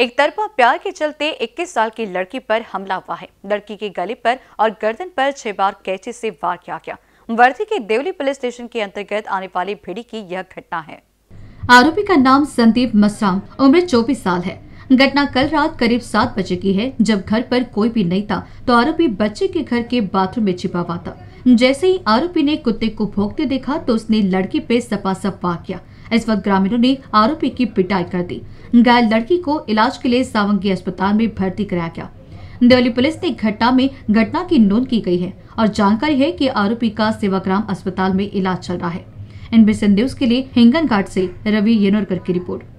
एक तरफा प्यार के चलते 21 साल की लड़की पर हमला हुआ है लड़की के गले पर और गर्दन पर छह बार कैचे से वार किया गया वर्धी के देवली पुलिस स्टेशन के अंतर्गत आने वाली भिड़ी की यह घटना है आरोपी का नाम संदीप मसराम उम्र चौबीस साल है घटना कल रात करीब सात बजे की है जब घर पर कोई भी नहीं था तो आरोपी बच्चे के घर के बाथरूम में छिपा हुआ था जैसे ही आरोपी ने कुत्ते को भोगते देखा तो उसने लड़की पे सपा सपा किया इस वक्त ग्रामीणों ने आरोपी की पिटाई कर दी घायल लड़की को इलाज के लिए सावंगी अस्पताल में भर्ती कराया गया दिल्ली पुलिस ने घटना में घटना की नोंद की गई है और जानकारी है कि आरोपी का सेवाग्राम अस्पताल में इलाज चल रहा है एनबीसी न्यूज के लिए हिंगन घाट से रवि येनोरकर की रिपोर्ट